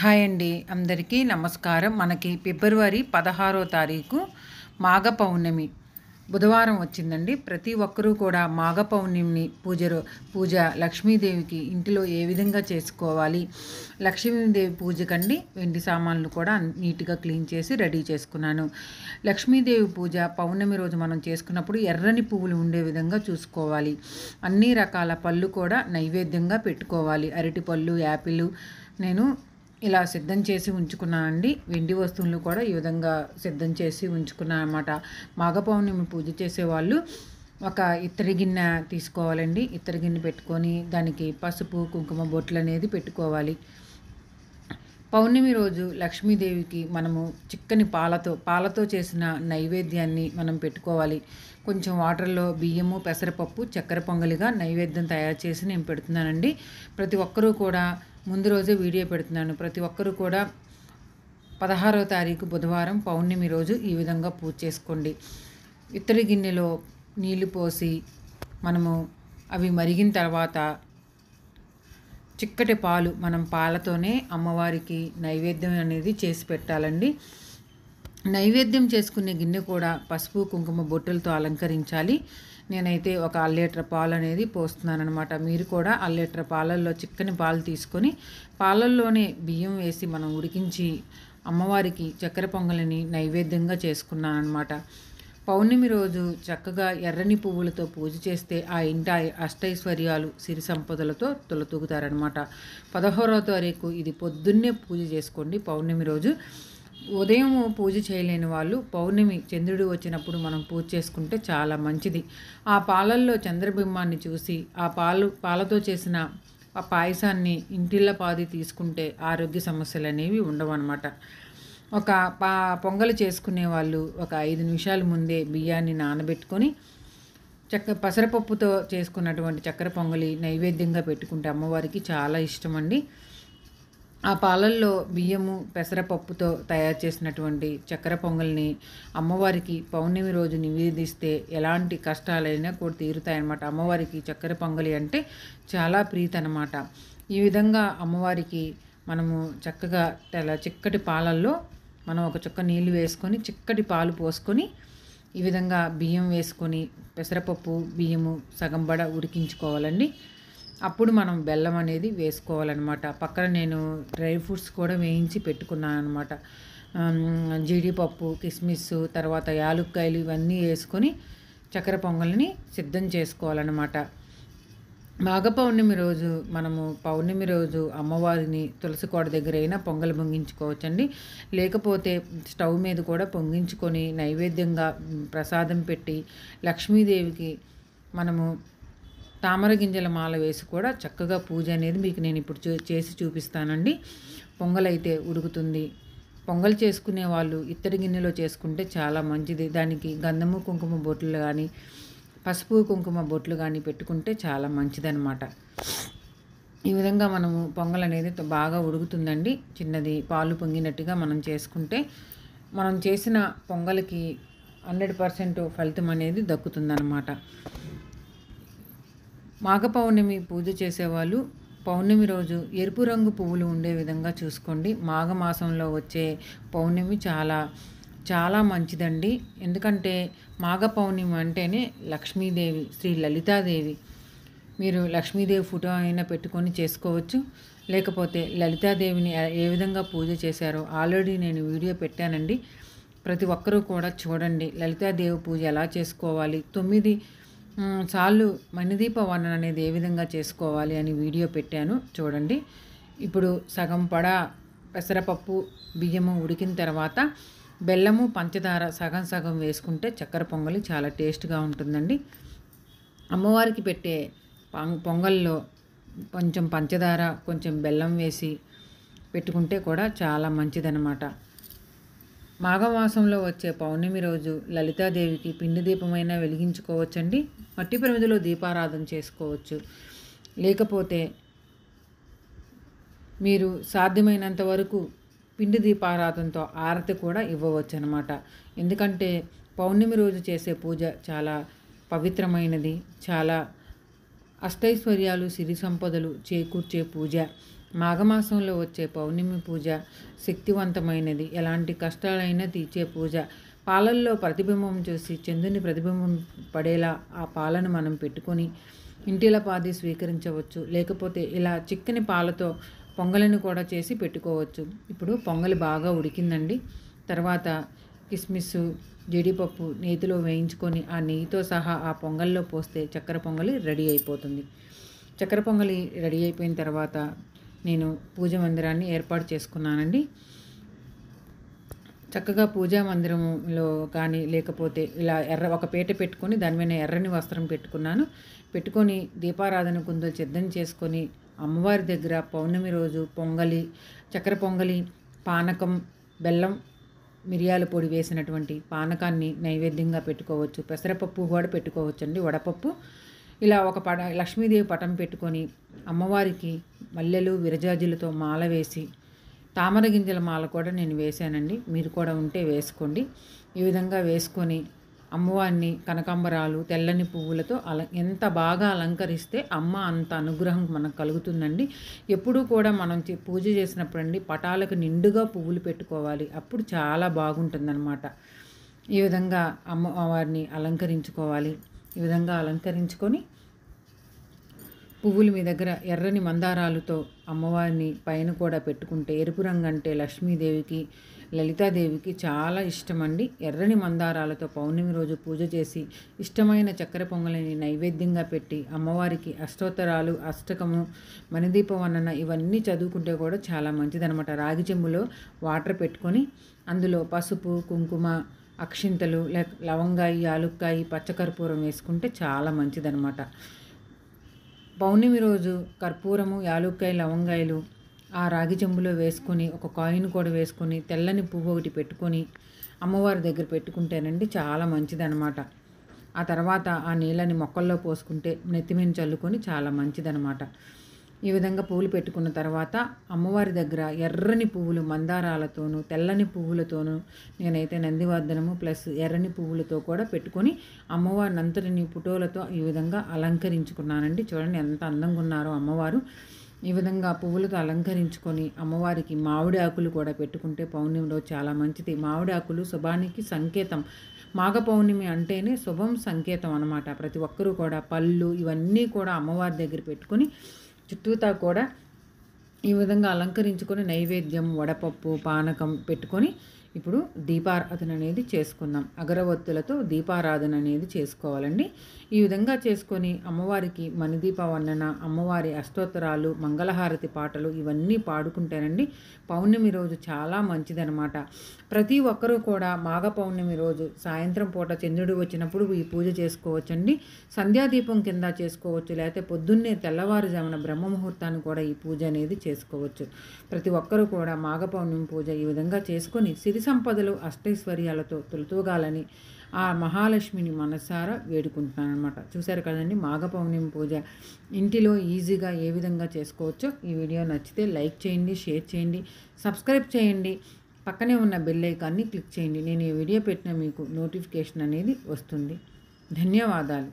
hi అండి అందరికీ నమస్కారం మనకి ఫిబ్రవరి పదహారో తారీఖు మాఘ పౌర్ణమి బుధవారం వచ్చిందండి ప్రతి ఒక్కరూ కూడా మాఘ పౌర్ణమిని పూజ పూజ లక్ష్మీదేవికి ఇంటిలో ఏ విధంగా చేసుకోవాలి లక్ష్మీదేవి పూజకండి వెండి సామాన్లు కూడా నీట్గా క్లీన్ చేసి రెడీ చేసుకున్నాను లక్ష్మీదేవి పూజ పౌర్ణమి రోజు మనం చేసుకున్నప్పుడు ఎర్రని పువ్వులు ఉండే విధంగా చూసుకోవాలి అన్ని రకాల పళ్ళు కూడా నైవేద్యంగా పెట్టుకోవాలి అరటి పళ్ళు యాపిల్ నేను ఇలా సిద్ధం చేసి ఉంచుకున్నానండి వెండి వస్తువులు కూడా ఈ విధంగా సిద్ధం చేసి ఉంచుకున్నాను అనమాట మాఘ పౌర్ణమి పూజ చేసేవాళ్ళు ఒక ఇత్తడి గిన్నె తీసుకోవాలండి ఇత్తడి గిన్నె పెట్టుకొని దానికి పసుపు కుంకుమ బొట్లు అనేది పెట్టుకోవాలి పౌర్ణమి రోజు లక్ష్మీదేవికి మనము చిక్కని పాలతో పాలతో చేసిన నైవేద్యాన్ని మనం పెట్టుకోవాలి కొంచెం వాటర్లో బియ్యము పెసరపప్పు చక్కెర పొంగలిగా నైవేద్యం తయారు చేసి నేను పెడుతున్నానండి ప్రతి ఒక్కరూ కూడా ముందు రోజే వీడియో పెడుతున్నాను ప్రతి ఒక్కరూ కూడా పదహారో తారీఖు బుధవారం పౌర్ణమి రోజు ఈ విధంగా పూజ చేసుకోండి ఇత్తడి గిన్నెలో నీళ్లు పోసి మనము అవి మరిగిన తర్వాత చిక్కటి పాలు మనం పాలతోనే అమ్మవారికి నైవేద్యం అనేది చేసి పెట్టాలండి నైవేద్యం చేసుకునే గిన్నె కూడా పసుపు కుంకుమ బొట్టెలతో అలంకరించాలి నేనైతే ఒక లీటర్ పాలు అనేది పోస్తున్నానమాట మీరు కూడా లీటర్ పాలల్లో చిక్కని పాలు తీసుకొని పాలల్లోనే బియ్యం వేసి మనం ఉడికించి అమ్మవారికి చక్కెర పొంగలిని నైవేద్యంగా చేసుకున్నానమాట పౌర్ణమి రోజు చక్కగా ఎర్రని పువ్వులతో పూజ చేస్తే ఆ ఇంటి అష్టైశ్వర్యాలు సిరి సంపదలతో తొలతూగుతారనమాట పదహారవ తారీఖు ఇది పొద్దున్నే పూజ చేసుకోండి పౌర్ణమి రోజు ఉదయం పూజ చేయలేని వాళ్ళు పౌర్ణమి చంద్రుడు వచ్చినప్పుడు మనం పూజ చేసుకుంటే చాలా మంచిది ఆ పాలల్లో చంద్రబింబాన్ని చూసి ఆ పాలు పాలతో చేసిన ఆ పాయసాన్ని ఇంటిళ్ళ పాది తీసుకుంటే ఆరోగ్య సమస్యలు అనేవి ఉండవన్నమాట ఒక పా పొంగలు చేసుకునే వాళ్ళు ఒక ఐదు నిమిషాల ముందే బియ్యాన్ని నానబెట్టుకొని చక్క పెసరపప్పుతో చేసుకున్నటువంటి చక్కెర పొంగలి నైవేద్యంగా పెట్టుకుంటే అమ్మవారికి చాలా ఇష్టం అండి ఆ పాలల్లో బియ్యము పెసరపప్పుతో తయారు చేసినటువంటి చక్కెర పొంగల్ని అమ్మవారికి పౌర్ణమి రోజు నివేదిస్తే ఎలాంటి కష్టాలైనా కూడా తీరుతాయన్నమాట అమ్మవారికి చక్కెర పొంగలి అంటే చాలా ప్రీతి అనమాట ఈ విధంగా అమ్మవారికి మనము చక్కగా తెల చిక్కటి పాలల్లో మనం ఒక చుక్క నీళ్లు వేసుకొని చిక్కటి పాలు పోసుకొని ఈ విధంగా బియ్యం వేసుకొని పెసరపప్పు బియ్యము సగం బడ ఉడికించుకోవాలండి అప్పుడు మనం బెల్లం అనేది వేసుకోవాలన్నమాట పక్కన నేను డ్రై ఫ్రూట్స్ కూడా వేయించి పెట్టుకున్నాను అనమాట జీడిపప్పు కిస్మిస్ తర్వాత యాలుక్కాయలు ఇవన్నీ వేసుకొని చక్కెర పొంగల్ని సిద్ధం చేసుకోవాలన్నమాట మాఘ పౌర్ణమి రోజు మనము పౌర్ణమి రోజు అమ్మవారిని తులసి కోట దగ్గర అయినా పొంగలి పొంగించుకోవచ్చండి లేకపోతే స్టవ్ మీద కూడా పొంగించుకొని నైవేద్యంగా ప్రసాదం పెట్టి లక్ష్మీదేవికి మనము తామర గింజల మాల వేసి కూడా చక్కగా పూజ అనేది మీకు నేను ఇప్పుడు చేసి చూపిస్తానండి పొంగలైతే ఉడుకుతుంది పొంగల్ చేసుకునే వాళ్ళు ఇత్తడి గిన్నెలో చేసుకుంటే చాలా మంచిది దానికి గంధము కుంకుమ బొట్లు కానీ పసుపు కుంకుమ బొట్లు కానీ పెట్టుకుంటే చాలా మంచిదనమాట ఈ విధంగా మనము పొంగల్ అనేది బాగా ఉడుకుతుందండి చిన్నది పాలు పొంగినట్టుగా మనం చేసుకుంటే మనం చేసిన పొంగల్కి హండ్రెడ్ పర్సెంట్ ఫలితం అనేది దక్కుతుందనమాట మాఘ పౌర్ణమి పూజ చేసేవాళ్ళు పౌర్ణమి రోజు ఎరుపు రంగు పువ్వులు ఉండే విధంగా చూసుకోండి మాఘమాసంలో వచ్చే పౌర్ణమి చాలా చాలా మంచిదండి ఎందుకంటే మాఘ పౌర్ణిమ అంటేనే లక్ష్మీదేవి శ్రీ లలితాదేవి మీరు లక్ష్మీదేవి ఫోటో అయినా పెట్టుకొని చేసుకోవచ్చు లేకపోతే లలితాదేవిని ఏ విధంగా పూజ చేశారో ఆల్రెడీ నేను వీడియో పెట్టానండి ప్రతి ఒక్కరూ కూడా చూడండి లలితాదేవి పూజ ఎలా చేసుకోవాలి తొమ్మిది సార్లు మణిదీప వర్ణన అనేది ఏ విధంగా చేసుకోవాలి అని వీడియో పెట్టాను చూడండి ఇప్పుడు సగం పడ పెసరపప్పు బియ్యము ఉడికిన తర్వాత బెల్లము పంచదార సగం సగం వేసుకుంటే చక్కెర పొంగలి చాలా టేస్ట్గా ఉంటుందండి అమ్మవారికి పెట్టే పొంగల్లో కొంచెం పంచదార కొంచెం బెల్లం వేసి పెట్టుకుంటే కూడా చాలా మంచిదన్నమాట మాఘమాసంలో వచ్చే పౌర్ణమి రోజు లలితాదేవికి పిండి దీపమైనా వెలిగించుకోవచ్చండి మట్టి ప్రమిదిలో దీపారాధన చేసుకోవచ్చు లేకపోతే మీరు సాధ్యమైనంత వరకు పిండి దీపారాధనతో ఆరతి కూడా ఇవ్వవచ్చు అనమాట ఎందుకంటే పౌర్ణమి రోజు చేసే పూజ చాలా పవిత్రమైనది చాలా అష్టైశ్వర్యాలు సిరి సంపదలు చేకూర్చే పూజ మాఘమాసంలో వచ్చే పౌర్ణమి పూజ శక్తివంతమైనది ఎలాంటి కష్టాలైనా తీర్చే పూజ పాలల్లో ప్రతిబింబం చూసి చంద్రుని ప్రతిబింబం పడేలా ఆ పాలను మనం పెట్టుకొని ఇంటిల పాది స్వీకరించవచ్చు లేకపోతే ఇలా చిక్కని పాలతో పొంగలిని కూడా చేసి పెట్టుకోవచ్చు ఇప్పుడు పొంగలి బాగా ఉడికిందండి తర్వాత కిస్మిస్ జీడిపప్పు నేతిలో వేయించుకొని ఆ నెయ్యితో సహా ఆ పొంగల్లో పోస్తే చక్కెర పొంగలి రెడీ అయిపోతుంది చక్కెర పొంగలి రెడీ అయిపోయిన తర్వాత నేను పూజ మందిరాన్ని ఏర్పాటు చేసుకున్నానండి చక్కగా పూజా మందిరంలో కానీ లేకపోతే ఇలా ఎర్ర ఒక పేట పెట్టుకొని దాని మీద ఎర్రని వస్త్రం పెట్టుకున్నాను పెట్టుకొని దీపారాధన కుందలు సిద్ధం చేసుకొని అమ్మవారి దగ్గర పౌర్ణమి రోజు పొంగలి చక్కెర పొంగలి పానకం బెల్లం మిరియాల పొడి వేసినటువంటి పానకాన్ని నైవేద్యంగా పెట్టుకోవచ్చు పెసరపప్పు కూడా పెట్టుకోవచ్చు అండి వడపప్పు ఇలా ఒక పట లక్ష్మీదేవి పటం పెట్టుకొని అమ్మవారికి మల్లెలు విరజాజులతో మాల వేసి తామర గింజల మాల కూడా నేను వేశానండి మీరు కూడా ఉంటే వేసుకోండి ఈ విధంగా వేసుకొని అమ్మవారిని కనకాంబరాలు తెల్లని పువ్వులతో అల ఎంత బాగా అలంకరిస్తే అమ్మ అంత అనుగ్రహం మనకు కలుగుతుందండి ఎప్పుడూ కూడా మనం పూజ చేసినప్పుడండి పటాలకు నిండుగా పువ్వులు పెట్టుకోవాలి అప్పుడు చాలా బాగుంటుందన్నమాట ఈ విధంగా అమ్మవారిని అలంకరించుకోవాలి ఈ విధంగా అలంకరించుకొని పువ్వులు మీ దగ్గర ఎర్రని మందారాలతో అమ్మవారిని పైన కూడా పెట్టుకుంటే ఎరుపు రంగు అంటే లక్ష్మీదేవికి లలితాదేవికి చాలా ఇష్టమండి ఎర్రని మందారాలతో పౌర్ణమి రోజు పూజ చేసి ఇష్టమైన చక్కెర పొంగలిని నైవేద్యంగా పెట్టి అమ్మవారికి అష్టోత్తరాలు అష్టకము మణిదీపవనన ఇవన్నీ చదువుకుంటే కూడా చాలా మంచిదనమాట రాగి చెంబులో వాటర్ పెట్టుకొని అందులో పసుపు కుంకుమ అక్షింతలు లేక లవంగాయి యాలుక్కాయి పచ్చకర్పూరం వేసుకుంటే చాలా మంచిదనమాట పౌర్ణమి రోజు కర్పూరము యాలుక్కాయ లవంగాయలు ఆ రాగి చెంబులో వేసుకొని ఒక కాయిన్ కూడా వేసుకొని తెల్లని పువ్వు ఒకటి పెట్టుకొని అమ్మవారి దగ్గర పెట్టుకుంటేనండి చాలా మంచిదనమాట ఆ తర్వాత ఆ నీళ్ళని మొక్కల్లో పోసుకుంటే నెత్తిమీన చల్లుకొని చాలా మంచిదనమాట ఈ విధంగా పువ్వులు పెట్టుకున్న తర్వాత అమ్మవారి దగ్గర ఎర్రని పువ్వులు మందారాలతోనూ తెల్లని పువ్వులతోనూ నేనైతే నందివర్ధనము ప్లస్ ఎర్రని పువ్వులతో కూడా పెట్టుకొని అమ్మవారి అంతటిని పుటోలతో ఈ విధంగా అలంకరించుకున్నానండి చూడండి ఎంత అందంగా ఉన్నారో అమ్మవారు ఈ విధంగా పువ్వులతో అలంకరించుకొని అమ్మవారికి మామిడి ఆకులు కూడా పెట్టుకుంటే పౌర్ణమిలో చాలా మంచిది మామిడి ఆకులు శుభానికి సంకేతం మాఘ పౌర్ణమి అంటేనే శుభం సంకేతం అనమాట ప్రతి ఒక్కరూ కూడా పళ్ళు ఇవన్నీ కూడా అమ్మవారి దగ్గర పెట్టుకుని చుట్టూతా కూడా ఈ విధంగా అలంకరించుకొని నైవేద్యం వడపప్పు పానకం పెట్టుకొని ఇప్పుడు దీపారాధన అనేది చేసుకుందాం అగరవత్తులతో దీపారాధన అనేది చేసుకోవాలండి ఈ విధంగా చేసుకొని అమ్మవారికి మణిదీప వర్ణన అమ్మవారి అష్టోత్తరాలు మంగళహారతి పాటలు ఇవన్నీ పాడుకుంటారండి పౌర్ణమి రోజు చాలా మంచిదనమాట ప్రతి ఒక్కరూ కూడా మాఘ పౌర్ణమి రోజు సాయంత్రం పూట చంద్రుడు వచ్చినప్పుడు ఈ పూజ చేసుకోవచ్చండి సంధ్యాదీపం కింద చేసుకోవచ్చు లేకపోతే పొద్దున్నే తెల్లవారుజామున బ్రహ్మ ముహూర్తాన్ని కూడా ఈ పూజ అనేది చేసుకోవచ్చు ప్రతి ఒక్కరూ కూడా మాఘ పౌర్ణమి పూజ ఈ విధంగా చేసుకొని సిరి సంపదలు అష్టైశ్వర్యాలతో తులతూగాలని ఆ మహాలక్ష్మిని మనసారా వేడుకుంటున్నాను అనమాట చూశారు కదండి మాఘ పౌర్ణమి పూజ ఇంటిలో ఈజీగా ఏ విధంగా చేసుకోవచ్చో ఈ వీడియో నచ్చితే లైక్ చేయండి షేర్ చేయండి సబ్స్క్రైబ్ చేయండి పక్కనే ఉన్న బెల్ ఐకాన్ని క్లిక్ చేయండి నేను ఈ వీడియో పెట్టిన మీకు నోటిఫికేషన్ అనేది వస్తుంది ధన్యవాదాలు